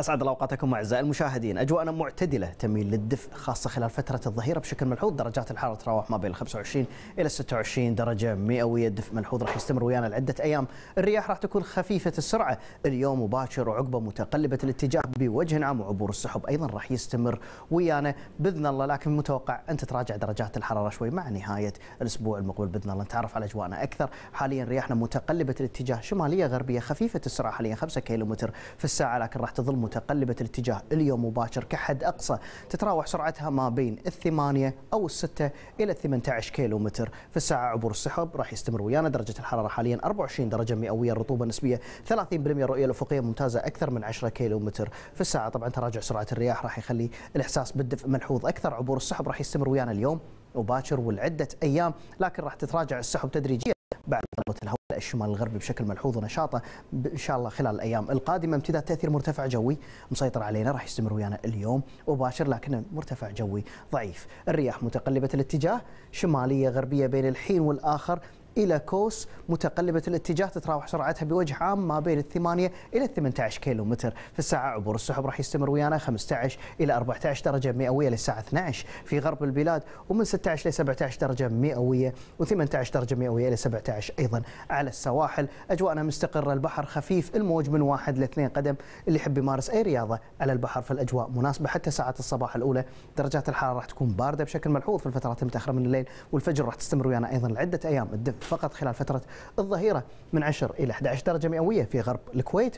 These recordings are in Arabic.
اسعد الله اوقاتكم اعزائي المشاهدين، اجواءنا معتدله تميل للدفء خاصه خلال فتره الظهيره بشكل ملحوظ، درجات الحراره تتراوح ما بين 25 الى 26 درجه مئويه، الدفء ملحوظ راح يستمر ويانا لعده ايام، الرياح راح تكون خفيفه السرعه، اليوم مباشر وعقبه متقلبه الاتجاه بوجه عام وعبور السحب ايضا راح يستمر ويانا باذن الله، لكن متوقع ان تتراجع درجات الحراره شوي مع نهايه الاسبوع المقبل باذن الله نتعرف على اجواءنا اكثر، حاليا رياحنا متقلبه الاتجاه شماليه غربيه خفيفه السرعه حاليا 5 كيلومتر في الساعه لكن راح تظل متقلبة الاتجاه اليوم مباشر كحد أقصى تتراوح سرعتها ما بين الثمانية أو الستة إلى 18 كيلو متر في الساعة عبور السحب راح يستمر ويانا درجة الحرارة حاليا 24 درجة مئوية الرطوبة نسبية 30% الرؤية الأفقية ممتازة أكثر من 10 كيلو متر في الساعة طبعا تراجع سرعة الرياح راح يخلي الإحساس بالدفء ملحوظ أكثر عبور السحب راح يستمر ويانا اليوم وباكر ولعدة أيام لكن راح تتراجع السحب تدريجيا بعد ضربة الهواء الشمال الغربي بشكل ملحوظ ونشاطه ان شاء الله خلال الايام القادمه امتداد تاثير مرتفع جوي مسيطر علينا راح يستمر ويانا اليوم مباشر لكنه مرتفع جوي ضعيف الرياح متقلبه الاتجاه شماليه غربيه بين الحين والاخر الى كوس متقلبه الاتجاه تتراوح سرعتها بوجه عام ما بين الثمانيه الى 18 كيلو متر في الساعه عبور السحب راح يستمر ويانا 15 الى 14 درجه مئويه للساعه 12 في غرب البلاد ومن 16 الى 17 درجه مئويه و18 درجه مئويه الى 17 ايضا على السواحل اجواءنا مستقره البحر خفيف الموج من واحد ل 2 قدم اللي يحب يمارس اي رياضه على البحر فالاجواء مناسبه حتى ساعات الصباح الاولى درجات الحراره راح تكون بارده بشكل ملحوظ في الفترات المتاخره من الليل والفجر راح تستمر ويانا ايضا لعده ايام الدفء فقط خلال فترة الظهيرة من 10 إلى 11 درجة مئوية في غرب الكويت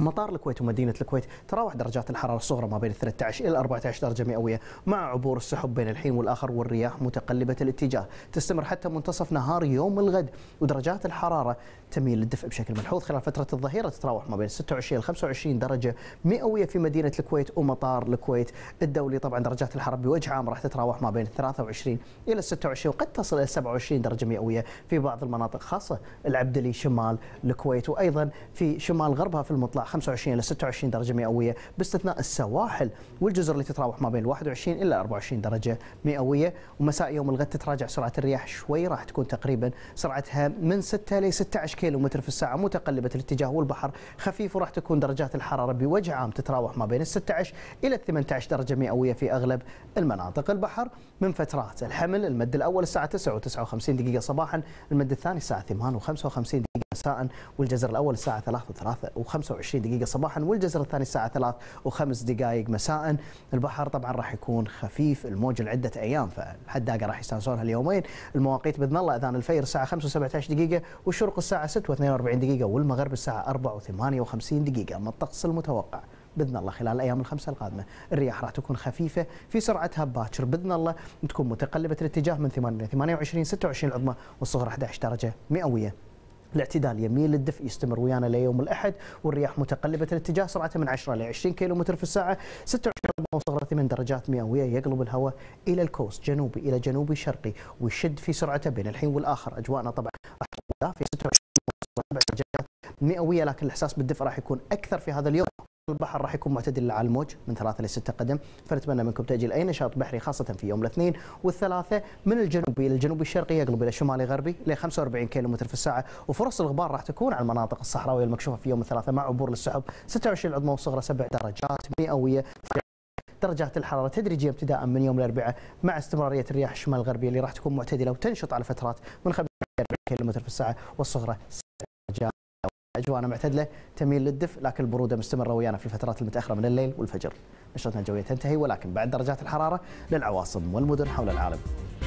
مطار الكويت ومدينة الكويت تراوح درجات الحرارة الصغرى ما بين 13 إلى 14 درجة مئوية مع عبور السحب بين الحين والآخر والرياح متقلبة الاتجاه تستمر حتى منتصف نهار يوم الغد ودرجات الحرارة تميل للدفء بشكل ملحوظ خلال فترة الظهيرة تتراوح ما بين 26 إلى 25 درجة مئوية في مدينة الكويت ومطار الكويت الدولي طبعا درجات الحرارة بوجه عام راح تتراوح ما بين 23 إلى 26 وقد تصل إلى 27 درجة مئوية في بعض المناطق خاصة العبدلي شمال الكويت وأيضا في شمال غربها في المطلع 25 الى 26 درجه مئويه باستثناء السواحل والجزر اللي تتراوح ما بين 21 الى 24 درجه مئويه ومساء يوم الغد تتراجع سرعه الرياح شوي راح تكون تقريبا سرعتها من 6 ل 16 كيلو متر في الساعه متقلبه الاتجاه والبحر خفيف وراح تكون درجات الحراره بوجه عام تتراوح ما بين ال 16 الى 18 درجه مئويه في اغلب المناطق البحر من فترات الحمل المد الاول الساعه 9 و59 دقيقه صباحا المد الثاني الساعه 8 و55 دقيقه مساء والجزر الأول الساعة 3 و25 دقيقة صباحا والجزر الثاني الساعة 3 و5 دقائق مساء البحر طبعا راح يكون خفيف الموج لعدة أيام فالحداقة راح يستانسونها اليومين المواقيت بإذن الله أذان الفير الساعة 5 و17 دقيقة والشروق الساعة 6 و42 دقيقة والمغرب الساعة 4 و58 دقيقة أما الطقس المتوقع باذن الله خلال الايام الخمسه القادمه الرياح راح تكون خفيفه في سرعتها باكر باذن الله تكون متقلبه الاتجاه من 8 28 26 العظمى والصغرى 11 درجه مئويه الاعتدال يميل للدفء يستمر ويانا ليوم الاحد والرياح متقلبه الاتجاه سرعتها من 10 ل 20 متر في الساعه 26 وصغرى 8 درجات مئويه يقلب الهواء الى الكوست جنوبي الى جنوبي شرقي ويشد في سرعته بين الحين والاخر اجواءنا طبعا راح في 26 درجات مئويه لكن الاحساس بالدفء راح يكون اكثر في هذا اليوم البحر راح يكون معتدل على الموج من ثلاثة إلى ستة قدم فنتمنى منكم تأجيل أي نشاط بحري خاصة في يوم الاثنين والثلاثة من الجنوب إلى الجنوب الشرقي يقلب إلى شمالي غربي إلى 45 كم في الساعة وفرص الغبار راح تكون على المناطق الصحراوية المكشوفة في يوم الثلاثة مع عبور للسحب 26 العظمى وصغرى 7 درجات مئوية درجات الحرارة تدريجية ابتداء من يوم الأربعاء مع استمرارية الرياح الشمال الغربية اللي راح تكون معتدلة وتنشط على فترات من 45 كم في الساعة والصغرى 6 درجات اجواءنا معتدله تميل للدفء لكن البروده مستمره ويانا في الفترات المتاخره من الليل والفجر نشرتنا الجويه تنتهي ولكن بعد درجات الحراره للعواصم والمدن حول العالم